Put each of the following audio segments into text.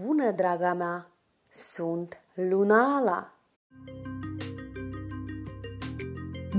Bună, draga mea! Sunt Lunala!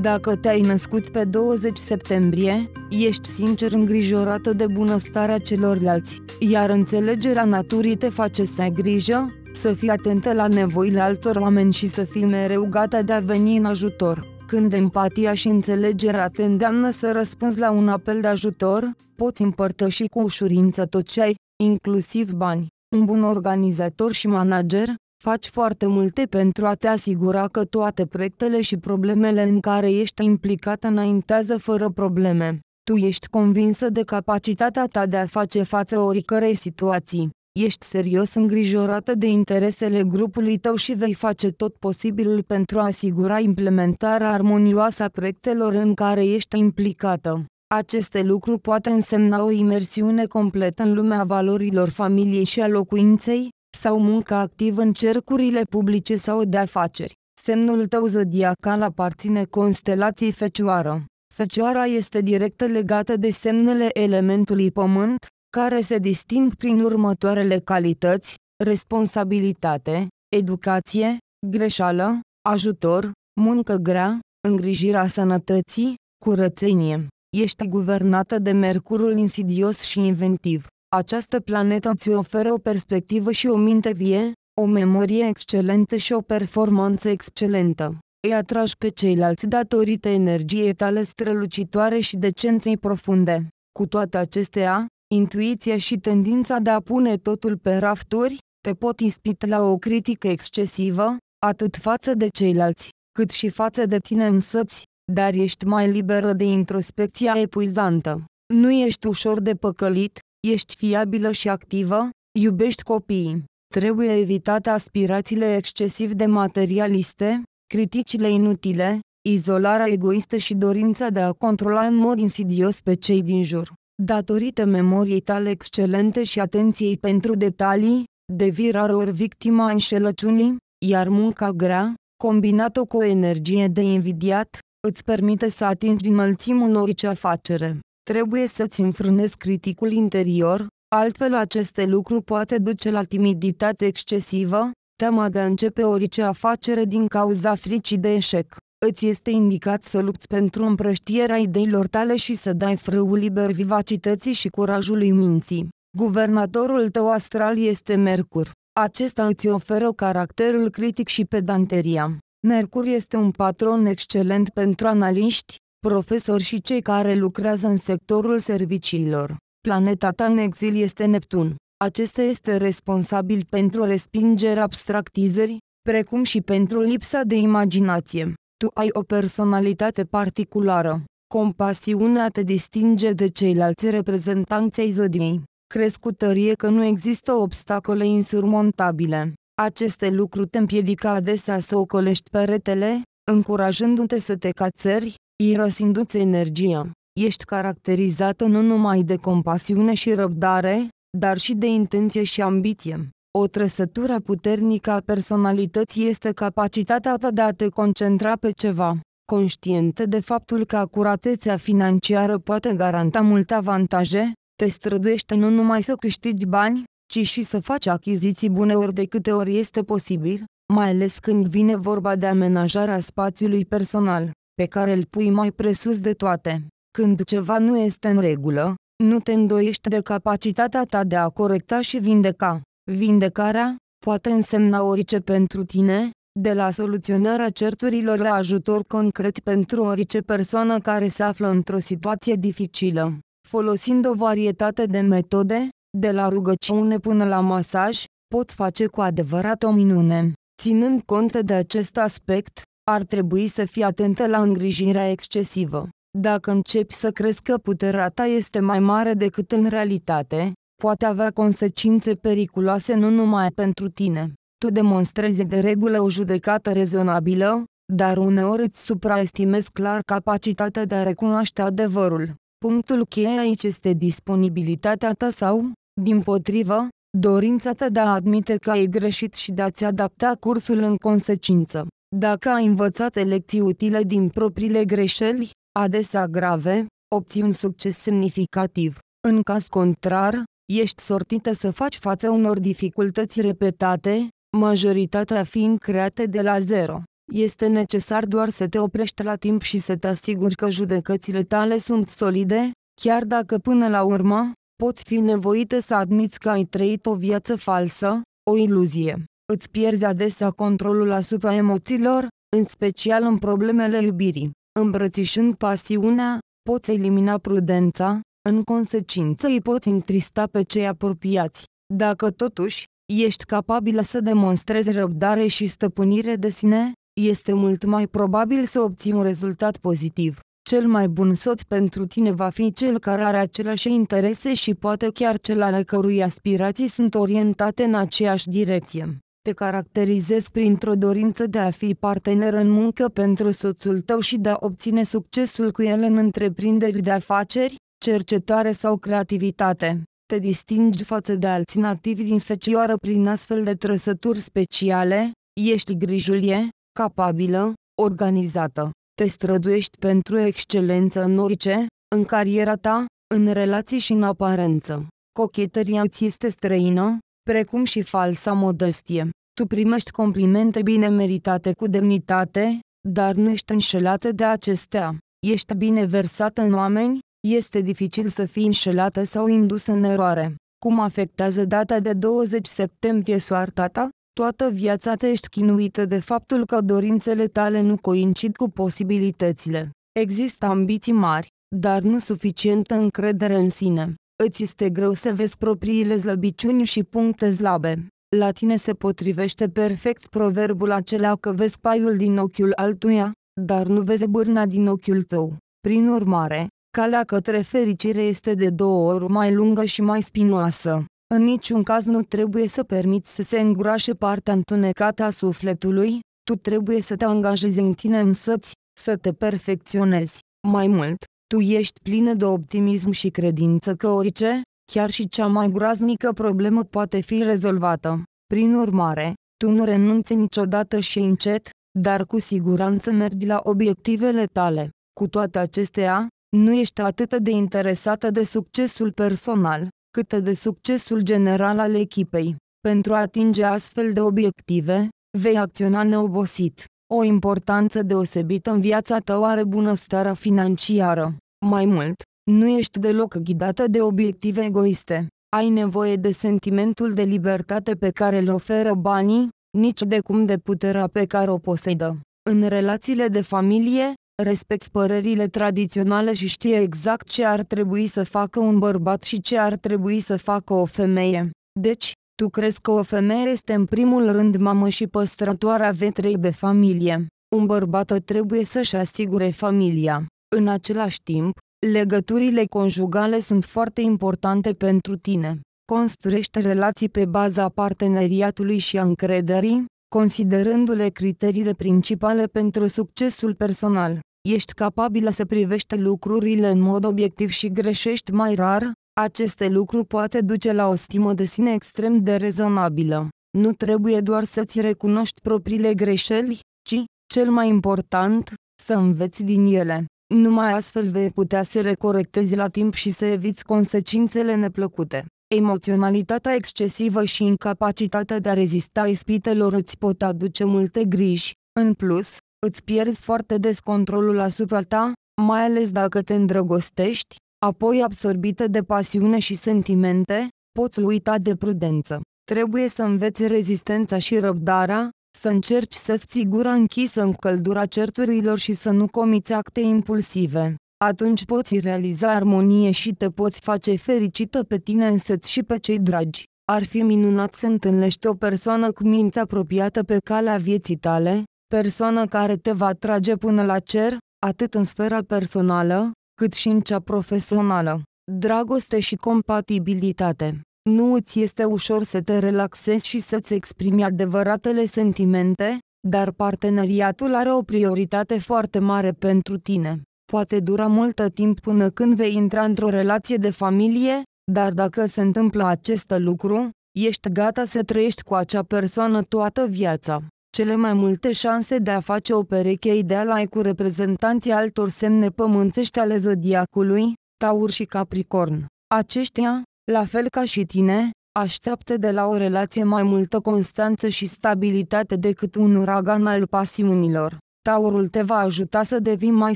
Dacă te-ai născut pe 20 septembrie, ești sincer îngrijorată de bunăstarea celorlalți, iar înțelegerea naturii te face să ai grijă, să fii atentă la nevoile altor oameni și să fii mereu gata de a veni în ajutor. Când empatia și înțelegerea te îndeamnă să răspunzi la un apel de ajutor, poți împărtăși cu ușurință tot ce ai, inclusiv bani un bun organizator și manager, faci foarte multe pentru a te asigura că toate proiectele și problemele în care ești implicat înaintează fără probleme. Tu ești convinsă de capacitatea ta de a face față oricărei situații. Ești serios îngrijorată de interesele grupului tău și vei face tot posibilul pentru a asigura implementarea armonioasă a proiectelor în care ești implicată. Aceste lucruri poate însemna o imersiune completă în lumea valorilor familiei și a locuinței, sau muncă activă în cercurile publice sau de afaceri. Semnul tău zodiacal aparține constelației Fecioară. Fecioara este direct legată de semnele elementului pământ, care se disting prin următoarele calități, responsabilitate, educație, greșeală, ajutor, muncă grea, îngrijirea sănătății, curățenie. Ești guvernată de Mercurul insidios și inventiv. Această planetă îți oferă o perspectivă și o minte vie, o memorie excelentă și o performanță excelentă. Îi atragi pe ceilalți datorită energiei tale strălucitoare și decenței profunde. Cu toate acestea, intuiția și tendința de a pune totul pe rafturi, te pot ispita la o critică excesivă, atât față de ceilalți, cât și față de tine însăți dar ești mai liberă de introspecția epuizantă. Nu ești ușor de păcălit, ești fiabilă și activă, iubești copiii. Trebuie evitate aspirațiile excesiv de materialiste, criticile inutile, izolarea egoistă și dorința de a controla în mod insidios pe cei din jur. Datorită memoriei tale excelente și atenției pentru detalii, devii rar ori victima înșelăciunii, iar munca grea, combinată cu o energie de invidiat, îți permite să atingi înălțimul orice afacere. Trebuie să-ți înfrânezi criticul interior, altfel aceste lucruri poate duce la timiditate excesivă, teama de a începe orice afacere din cauza fricii de eșec. Îți este indicat să lupți pentru împrăștierea ideilor tale și să dai frâul liber vivacității și curajului minții. Guvernatorul tău astral este Mercur. Acesta îți oferă caracterul critic și pedanteria. Mercur este un patron excelent pentru analiști, profesori și cei care lucrează în sectorul serviciilor. Planeta ta în exil este Neptun. Acesta este responsabil pentru respingerea abstractizării, precum și pentru lipsa de imaginație. Tu ai o personalitate particulară. Compasiunea te distinge de ceilalți reprezentanți ai zodiei. Crezi cu tărie că nu există obstacole insurmontabile. Aceste lucruri te împiedică adesea să ocolești peretele, încurajându-te să te cațări, irosindu-ți energia. Ești caracterizată nu numai de compasiune și răbdare, dar și de intenție și ambiție. O trăsătură puternică a personalității este capacitatea ta de a te concentra pe ceva. Conștientă de faptul că acuratețea financiară poate garanta multe avantaje, te străduiește nu numai să câștigi bani, ci și să faci achiziții bune ori de câte ori este posibil, mai ales când vine vorba de amenajarea spațiului personal, pe care îl pui mai presus de toate. Când ceva nu este în regulă, nu te îndoiești de capacitatea ta de a corecta și vindeca. Vindecarea poate însemna orice pentru tine, de la soluționarea certurilor la ajutor concret pentru orice persoană care se află într-o situație dificilă. Folosind o varietate de metode, de la rugăciune până la masaj, poți face cu adevărat o minune. Ținând cont de acest aspect, ar trebui să fii atentă la îngrijirea excesivă. Dacă începi să crezi că puterea ta este mai mare decât în realitate, poate avea consecințe periculoase nu numai pentru tine. Tu demonstrezi de regulă o judecată rezonabilă, dar uneori îți supraestimezi clar capacitatea de a recunoaște adevărul. Punctul cheie aici este disponibilitatea ta sau, din potrivă, dorința ta de a admite că ai greșit și de a-ți adapta cursul în consecință. Dacă ai învățat lecții utile din propriile greșeli, adesea grave, obții un succes semnificativ. În caz contrar, ești sortită să faci față unor dificultăți repetate, majoritatea fiind create de la zero. Este necesar doar să te oprești la timp și să te asiguri că judecățile tale sunt solide, chiar dacă până la urmă, poți fi nevoită să admiți că ai trăit o viață falsă, o iluzie. Îți pierzi adesea controlul asupra emoțiilor, în special în problemele iubirii. Îmbrățișând pasiunea, poți elimina prudența, în consecință îi poți întrista pe cei apropiați. Dacă totuși, ești capabilă să demonstrezi răbdare și stăpânire de sine, este mult mai probabil să obții un rezultat pozitiv cel mai bun soț pentru tine va fi cel care are aceleași interese și poate chiar cel ale cărui aspirații sunt orientate în aceeași direcție. Te caracterizezi printr-o dorință de a fi partener în muncă pentru soțul tău și de a obține succesul cu el în întreprinderi de afaceri, cercetare sau creativitate. Te distingi față de alți nativi din fecioară prin astfel de trăsături speciale, ești grijulie, capabilă, organizată, te străduiești pentru excelență în orice, în cariera ta, în relații și în aparență. Cochetăria ți este străină, precum și falsa modestie. Tu primești complimente bine meritate cu demnitate, dar nu ești înșelată de acestea. Ești bine versată în oameni, este dificil să fii înșelată sau indusă în eroare. Cum afectează data de 20 septembrie soarta ta? Toată viața te ești chinuită de faptul că dorințele tale nu coincid cu posibilitățile. Există ambiții mari, dar nu suficientă încredere în sine. Îți este greu să vezi propriile slăbiciuni și puncte slabe. La tine se potrivește perfect proverbul acela că vezi paiul din ochiul altuia, dar nu vezi bârna din ochiul tău. Prin urmare, calea către fericire este de două ori mai lungă și mai spinoasă. În niciun caz nu trebuie să permiți să se îngurașe partea întunecată a sufletului, tu trebuie să te angajezi în tine însăți, să te perfecționezi. Mai mult, tu ești plină de optimism și credință că orice, chiar și cea mai groaznică problemă poate fi rezolvată. Prin urmare, tu nu renunți niciodată și încet, dar cu siguranță mergi la obiectivele tale. Cu toate acestea, nu ești atât de interesată de succesul personal, cât de succesul general al echipei. Pentru a atinge astfel de obiective, vei acționa neobosit. O importanță deosebită în viața ta are bunăstarea financiară. Mai mult, nu ești deloc ghidată de obiective egoiste. Ai nevoie de sentimentul de libertate pe care îl oferă banii, nici de cum de puterea pe care o posedă. În relațiile de familie, respecti părerile tradiționale și știe exact ce ar trebui să facă un bărbat și ce ar trebui să facă o femeie. Deci, tu crezi că o femeie este în primul rând mamă și păstrătoarea vetrei de familie. Un bărbat trebuie să-și asigure familia. În același timp, legăturile conjugale sunt foarte importante pentru tine. Construiește relații pe baza parteneriatului și a încrederii, considerându-le criteriile principale pentru succesul personal ești capabilă să privești lucrurile în mod obiectiv și greșești mai rar, aceste lucruri poate duce la o stimă de sine extrem de rezonabilă. Nu trebuie doar să-ți recunoști propriile greșeli, ci, cel mai important, să înveți din ele. Numai astfel vei putea să recorectezi la timp și să eviți consecințele neplăcute. Emoționalitatea excesivă și incapacitatea de a rezista ispitelor îți pot aduce multe griji. În plus, Îți pierzi foarte des controlul asupra ta, mai ales dacă te îndrăgostești, apoi absorbită de pasiune și sentimente, poți uita de prudență. Trebuie să înveți rezistența și răbdarea, să încerci să-ți ții gura închisă în căldura certurilor și să nu comiți acte impulsive. Atunci poți realiza armonie și te poți face fericită pe tine însăți și pe cei dragi. Ar fi minunat să întâlnești o persoană cu minte apropiată pe calea vieții tale, persoană care te va trage până la cer, atât în sfera personală, cât și în cea profesională. Dragoste și compatibilitate. Nu îți este ușor să te relaxezi și să-ți exprimi adevăratele sentimente, dar parteneriatul are o prioritate foarte mare pentru tine. Poate dura multă timp până când vei intra într-o relație de familie, dar dacă se întâmplă acest lucru, ești gata să trăiești cu acea persoană toată viața. Cele mai multe șanse de a face o pereche ideală ai cu reprezentanții altor semne pământești ale zodiacului, Taur și Capricorn. Aceștia, la fel ca și tine, așteaptă de la o relație mai multă constanță și stabilitate decât un uragan al pasiunilor. Taurul te va ajuta să devii mai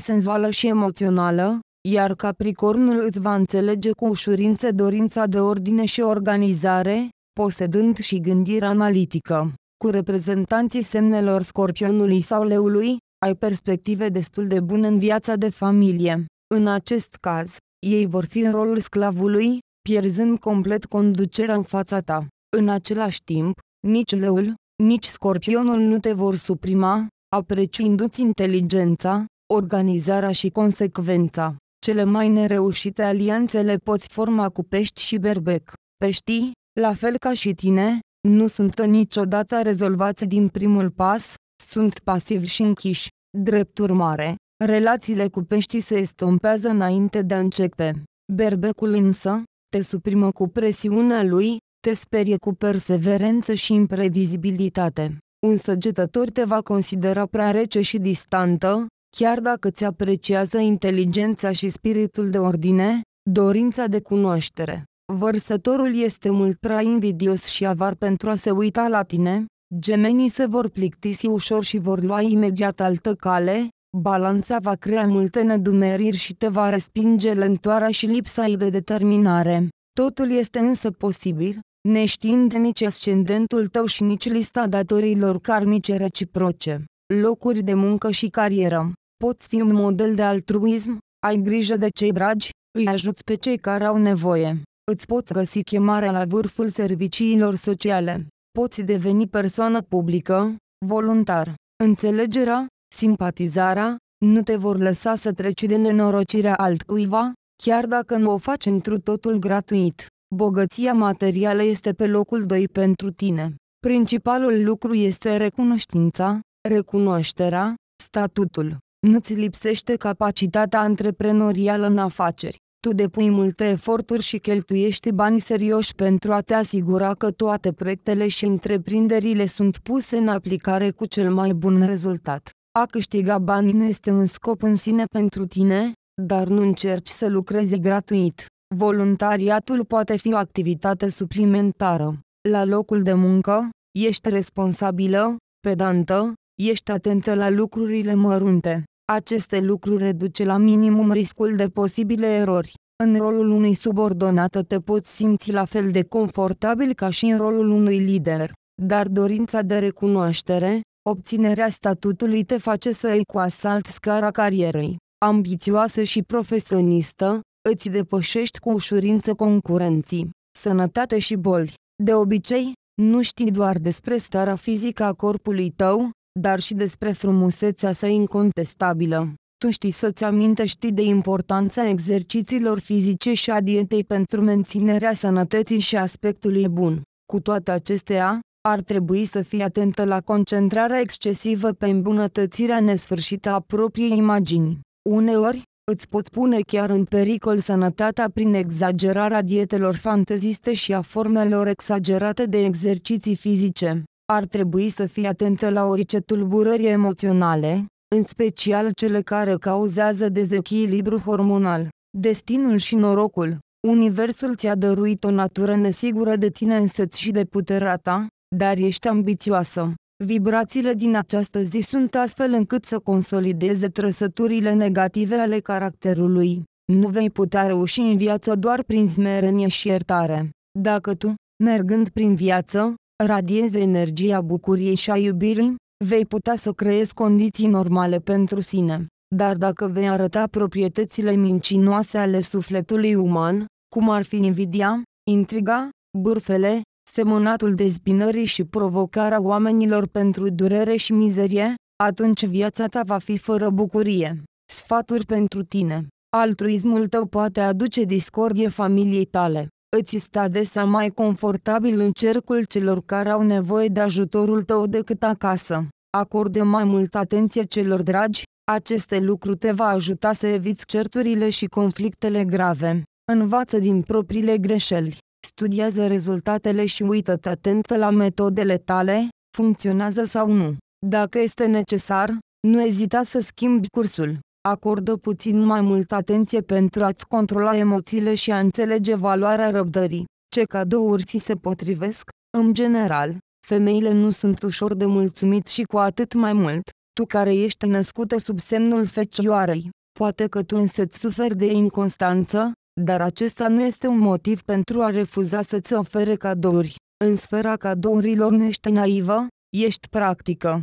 senzuală și emoțională, iar Capricornul îți va înțelege cu ușurință dorința de ordine și organizare, posedând și gândire analitică cu reprezentanții semnelor scorpionului sau leului, ai perspective destul de bune în viața de familie. În acest caz, ei vor fi în rolul sclavului, pierzând complet conducerea în fața ta. În același timp, nici leul, nici scorpionul nu te vor suprima, apreciindu-ți inteligența, organizarea și consecvența. Cele mai nereușite alianțe le poți forma cu pești și berbec. Peștii, la fel ca și tine, nu sunt niciodată rezolvați din primul pas, sunt pasivi și închiși. Drept urmare, relațiile cu peștii se estompează înainte de a începe. Berbecul însă, te suprimă cu presiunea lui, te sperie cu perseverență și imprevizibilitate. Un săgetător te va considera prea rece și distantă, chiar dacă ți apreciază inteligența și spiritul de ordine, dorința de cunoaștere. Vărsătorul este mult prea invidios și avar pentru a se uita la tine, gemenii se vor plictisi ușor și vor lua imediat altă cale, balanța va crea multe nedumeriri și te va respinge lentoarea și lipsa ei de determinare. Totul este însă posibil, neștiind nici ascendentul tău și nici lista datorilor karmice reciproce. Locuri de muncă și carieră. Poți fi un model de altruism, ai grijă de cei dragi, îi ajuți pe cei care au nevoie. Îți poți găsi chemarea la vârful serviciilor sociale. Poți deveni persoană publică, voluntar. Înțelegerea, simpatizarea, nu te vor lăsa să treci de nenorocirea altcuiva, chiar dacă nu o faci întru totul gratuit. Bogăția materială este pe locul 2 pentru tine. Principalul lucru este recunoștința, recunoașterea, statutul. Nu-ți lipsește capacitatea antreprenorială în afaceri. Tu depui multe eforturi și cheltuiești bani serioși pentru a te asigura că toate proiectele și întreprinderile sunt puse în aplicare cu cel mai bun rezultat. A câștiga bani nu este un scop în sine pentru tine, dar nu încerci să lucrezi gratuit. Voluntariatul poate fi o activitate suplimentară. La locul de muncă, ești responsabilă, pedantă, ești atentă la lucrurile mărunte. Aceste lucruri reduce la minimum riscul de posibile erori. În rolul unui subordonat te poți simți la fel de confortabil ca și în rolul unui lider, dar dorința de recunoaștere, obținerea statutului te face să iei cu asalt scara carierei. Ambițioasă și profesionistă, îți depășești cu ușurință concurenții, sănătate și boli. De obicei, nu știi doar despre starea fizică a corpului tău, dar și despre frumusețea sa incontestabilă. Tu știi să-ți amintești de importanța exercițiilor fizice și a dietei pentru menținerea sănătății și aspectului bun. Cu toate acestea, ar trebui să fii atentă la concentrarea excesivă pe îmbunătățirea nesfârșită a propriei imagini. Uneori, îți poți pune chiar în pericol sănătatea prin exagerarea dietelor fanteziste și a formelor exagerate de exerciții fizice. Ar trebui să fii atentă la orice tulburări emoționale, în special cele care cauzează dezechilibru hormonal. Destinul și norocul Universul ți-a dăruit o natură nesigură de tine însăți și de puterea ta, dar ești ambițioasă. Vibrațiile din această zi sunt astfel încât să consolideze trăsăturile negative ale caracterului. Nu vei putea reuși în viață doar prin smerenie și iertare. Dacă tu, mergând prin viață, radieze energia bucuriei și a iubirii, vei putea să creezi condiții normale pentru sine. Dar dacă vei arăta proprietățile mincinoase ale sufletului uman, cum ar fi invidia, intriga, bârfele, semănatul dezbinării și provocarea oamenilor pentru durere și mizerie, atunci viața ta va fi fără bucurie. Sfaturi pentru tine. Altruismul tău poate aduce discordie familiei tale îți sta desa mai confortabil în cercul celor care au nevoie de ajutorul tău decât acasă. Acorde mai mult atenție celor dragi, aceste lucru te va ajuta să eviți certurile și conflictele grave. Învață din propriile greșeli, studiază rezultatele și uită-te atent la metodele tale, funcționează sau nu. Dacă este necesar, nu ezita să schimbi cursul acordă puțin mai mult atenție pentru a-ți controla emoțiile și a înțelege valoarea răbdării. Ce cadouri ți se potrivesc? În general, femeile nu sunt ușor de mulțumit și cu atât mai mult, tu care ești născută sub semnul fecioarei. Poate că tu însă ți suferi de inconstanță, dar acesta nu este un motiv pentru a refuza să-ți ofere cadouri. În sfera cadourilor nu ești naivă, ești practică.